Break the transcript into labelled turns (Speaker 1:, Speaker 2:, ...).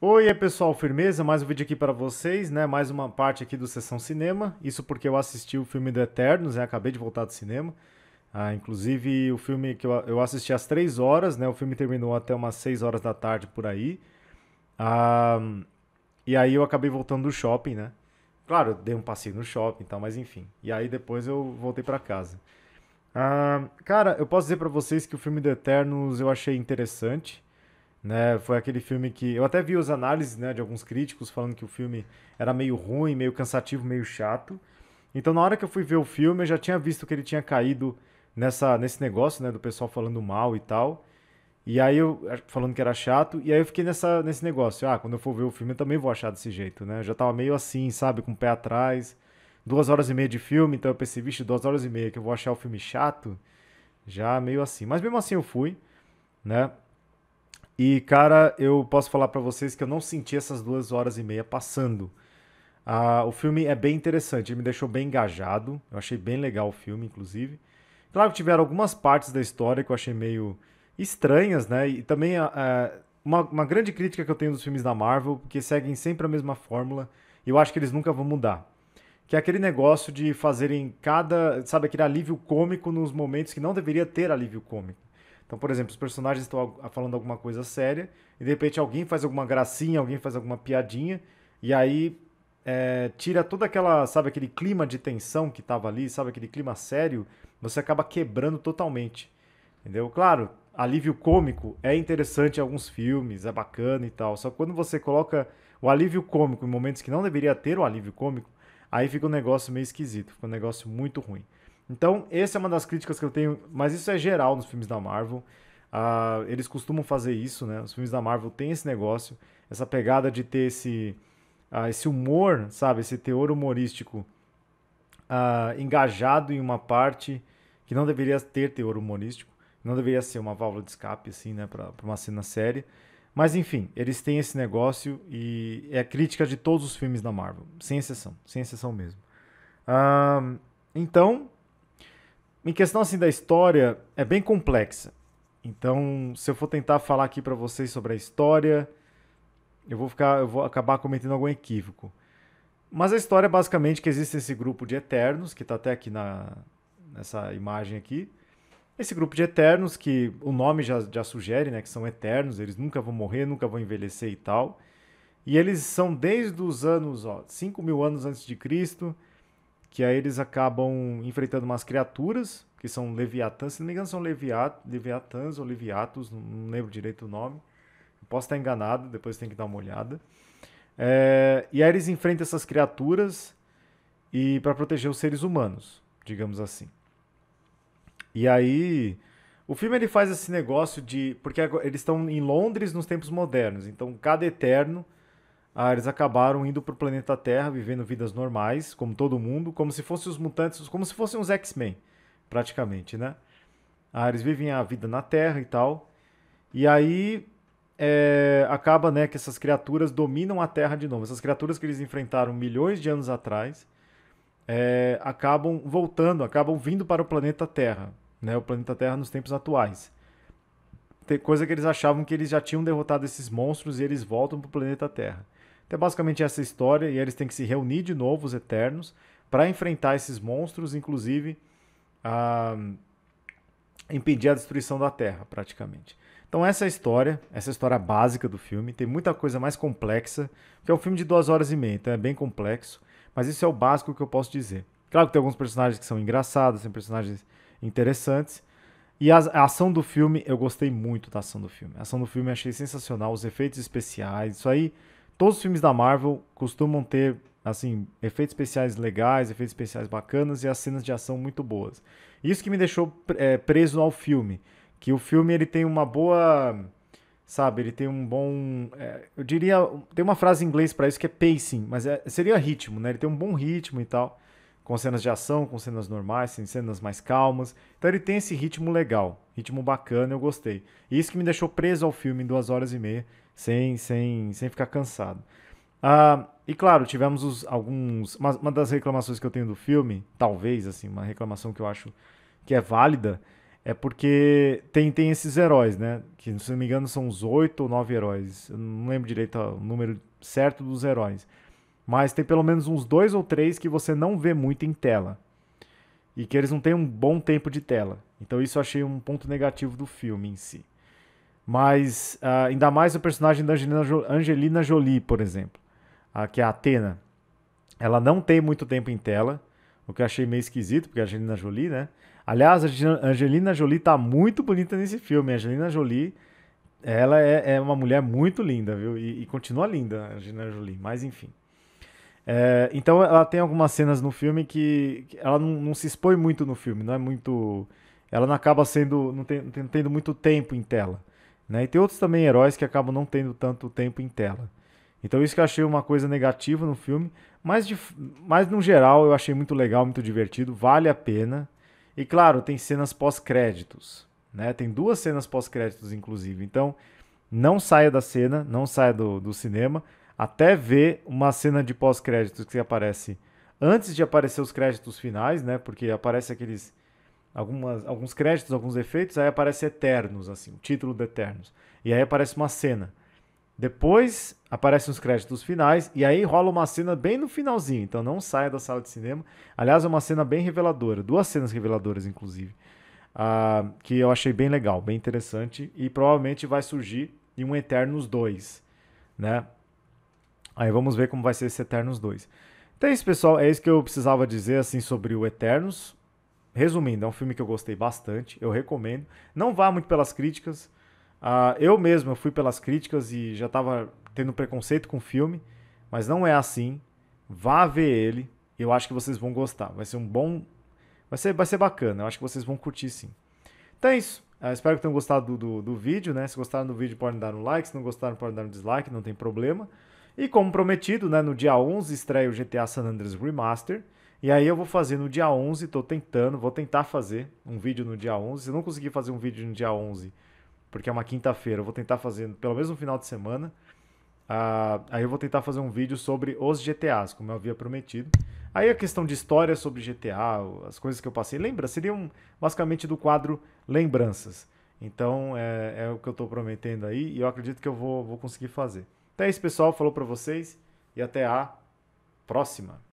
Speaker 1: Oi, pessoal, firmeza? Mais um vídeo aqui para vocês, né? Mais uma parte aqui do Sessão Cinema. Isso porque eu assisti o filme do Eternos, né? Acabei de voltar do cinema. Ah, inclusive, o filme que eu, eu assisti às 3 horas, né? O filme terminou até umas 6 horas da tarde por aí. Ah, e aí eu acabei voltando do shopping, né? Claro, dei um passeio no shopping e tal, mas enfim. E aí depois eu voltei para casa. Ah, cara, eu posso dizer para vocês que o filme do Eternos eu achei interessante. Né? Foi aquele filme que. Eu até vi as análises né, de alguns críticos falando que o filme era meio ruim, meio cansativo, meio chato. Então, na hora que eu fui ver o filme, eu já tinha visto que ele tinha caído nessa, nesse negócio, né? Do pessoal falando mal e tal. E aí eu. Falando que era chato. E aí eu fiquei nessa, nesse negócio. Ah, quando eu for ver o filme, eu também vou achar desse jeito, né? Eu já tava meio assim, sabe? Com o pé atrás. Duas horas e meia de filme, então eu pensei, vixe, duas horas e meia que eu vou achar o filme chato. Já meio assim. Mas mesmo assim eu fui, né? E, cara, eu posso falar para vocês que eu não senti essas duas horas e meia passando. Ah, o filme é bem interessante, ele me deixou bem engajado. Eu achei bem legal o filme, inclusive. Claro que tiveram algumas partes da história que eu achei meio estranhas, né? E também ah, ah, uma, uma grande crítica que eu tenho dos filmes da Marvel, que seguem sempre a mesma fórmula e eu acho que eles nunca vão mudar. Que é aquele negócio de fazerem cada. Sabe, aquele alívio cômico nos momentos que não deveria ter alívio cômico. Então, por exemplo, os personagens estão ah, falando alguma coisa séria e de repente alguém faz alguma gracinha, alguém faz alguma piadinha e aí é, tira toda aquela, sabe, aquele clima de tensão que estava ali, sabe, aquele clima sério, você acaba quebrando totalmente. Entendeu? Claro, alívio cômico é interessante em alguns filmes, é bacana e tal. Só que quando você coloca o alívio cômico em momentos que não deveria ter o alívio cômico, aí fica um negócio meio esquisito, fica um negócio muito ruim. Então, essa é uma das críticas que eu tenho, mas isso é geral nos filmes da Marvel. Uh, eles costumam fazer isso, né? Os filmes da Marvel têm esse negócio, essa pegada de ter esse, uh, esse humor, sabe? Esse teor humorístico uh, engajado em uma parte que não deveria ter teor humorístico, não deveria ser uma válvula de escape, assim, né? Para uma cena séria. Mas enfim, eles têm esse negócio e é crítica de todos os filmes da Marvel, sem exceção, sem exceção mesmo. então, em questão assim da história, é bem complexa. Então, se eu for tentar falar aqui para vocês sobre a história, eu vou ficar, eu vou acabar cometendo algum equívoco. Mas a história é basicamente que existe esse grupo de eternos que está até aqui na nessa imagem aqui. Esse grupo de eternos que o nome já, já sugere, né, que são eternos, eles nunca vão morrer, nunca vão envelhecer e tal. E eles são desde os anos, ó, 5 mil anos antes de Cristo que aí eles acabam enfrentando umas criaturas, que são leviatãs, se não me engano são leviat, leviatãs ou leviatos, não lembro direito o nome. Posso estar enganado, depois tem que dar uma olhada. É, e aí eles enfrentam essas criaturas e para proteger os seres humanos, digamos assim. E aí o filme ele faz esse negócio de porque eles estão em Londres nos tempos modernos, então cada eterno ah, eles acabaram indo para o planeta Terra, vivendo vidas normais, como todo mundo, como se fossem os mutantes, como se fossem os X-Men, praticamente, né? Ah, eles vivem a vida na Terra e tal. E aí é, acaba né, que essas criaturas dominam a Terra de novo. Essas criaturas que eles enfrentaram milhões de anos atrás é, acabam voltando, acabam vindo para o planeta Terra, né? O planeta Terra nos tempos atuais coisa que eles achavam que eles já tinham derrotado esses monstros e eles voltam para o planeta Terra. Então é basicamente essa história, e eles têm que se reunir de novo, os Eternos, para enfrentar esses monstros, inclusive impedir a destruição da Terra, praticamente. Então essa é a história, essa é a história básica do filme. Tem muita coisa mais complexa, porque é um filme de duas horas e meia, então é bem complexo. Mas isso é o básico que eu posso dizer. Claro que tem alguns personagens que são engraçados, tem personagens interessantes. E a, a ação do filme, eu gostei muito da ação do filme. A ação do filme eu achei sensacional, os efeitos especiais, isso aí todos os filmes da Marvel costumam ter assim efeitos especiais legais, efeitos especiais bacanas e as cenas de ação muito boas. Isso que me deixou é, preso ao filme, que o filme ele tem uma boa, sabe, ele tem um bom, é, eu diria, tem uma frase em inglês para isso que é pacing, mas é, seria ritmo, né? Ele tem um bom ritmo e tal com cenas de ação, com cenas normais, sem cenas mais calmas. Então ele tem esse ritmo legal, ritmo bacana, eu gostei. E isso que me deixou preso ao filme em duas horas e meia, sem, sem, sem ficar cansado. Ah, e claro, tivemos os, alguns. Uma, uma, das reclamações que eu tenho do filme, talvez, assim, uma reclamação que eu acho que é válida, é porque tem, tem esses heróis, né? Que, se não me engano, são os oito ou nove heróis. Eu não lembro direito o número certo dos heróis. Mas tem pelo menos uns dois ou três que você não vê muito em tela. E que eles não têm um bom tempo de tela. Então isso eu achei um ponto negativo do filme em si. Mas uh, ainda mais o personagem da Angelina, jo Angelina Jolie, por exemplo, uh, que é a Atena. Ela não tem muito tempo em tela, o que eu achei meio esquisito, porque é a Angelina Jolie, né? Aliás, a Angelina Jolie tá muito bonita nesse filme. A Angelina Jolie, ela é, é uma mulher muito linda, viu? E, e, continua linda, a Angelina Jolie, mas enfim. É, então ela tem algumas cenas no filme que, que ela não, não, se expõe muito no filme, não é muito. Ela não acaba sendo. não, tem, não tendo muito tempo em tela. Né? E tem outros também heróis que acabam não tendo tanto tempo em tela. Então isso que eu achei uma coisa negativa no filme, mas, de, mas no geral eu achei muito legal, muito divertido, vale a pena. E claro, tem cenas pós-créditos, né? Tem duas cenas pós-créditos, inclusive. Então, não saia da cena, não saia do, do cinema, até ver uma cena de pós-créditos que aparece antes de aparecer os créditos finais, né? Porque aparece aqueles algumas, alguns créditos, alguns efeitos, aí aparece Eternos, assim, o título do Eternos. E aí aparece uma cena. Depois aparecem os créditos finais e aí rola uma cena bem no finalzinho. Então não saia da sala de cinema. Aliás, é uma cena bem reveladora, duas cenas reveladoras inclusive, uh, que eu achei bem legal, bem interessante e provavelmente vai surgir em um Eternos 2, né? Aí vamos ver como vai ser esse Eternos 2. Então é isso, pessoal. É isso que eu precisava dizer assim sobre o Eternos. Resumindo, é um filme que eu gostei bastante, eu recomendo. Não vá muito pelas críticas. Uh, eu mesmo eu fui pelas críticas e já estava tendo preconceito com o filme, mas não é assim. Vá ver ele, eu acho que vocês vão gostar. Vai ser um bom. Vai ser, vai ser bacana, eu acho que vocês vão curtir sim. Então é isso. Uh, espero que tenham gostado do, do, do vídeo, né? Se gostaram do vídeo, podem dar um like. Se não gostaram, podem dar um dislike, não tem problema. E como prometido, né, no dia 11 estreia o GTA San Andreas Remaster. E aí eu vou fazer no dia 11, estou tentando, vou tentar fazer um vídeo no dia 11. Se não conseguir fazer um vídeo no dia 11, porque é uma quinta-feira, eu vou tentar fazer pelo menos um final de semana. Uh, aí eu vou tentar fazer um vídeo sobre os GTAs, como eu havia prometido. Aí a questão de história sobre GTA, as coisas que eu passei, lembra? Seriam basicamente do quadro Lembranças. Então é, é o que eu estou prometendo aí e eu acredito que eu vou, vou conseguir fazer. Até é isso, pessoal. Falou para vocês e até a próxima.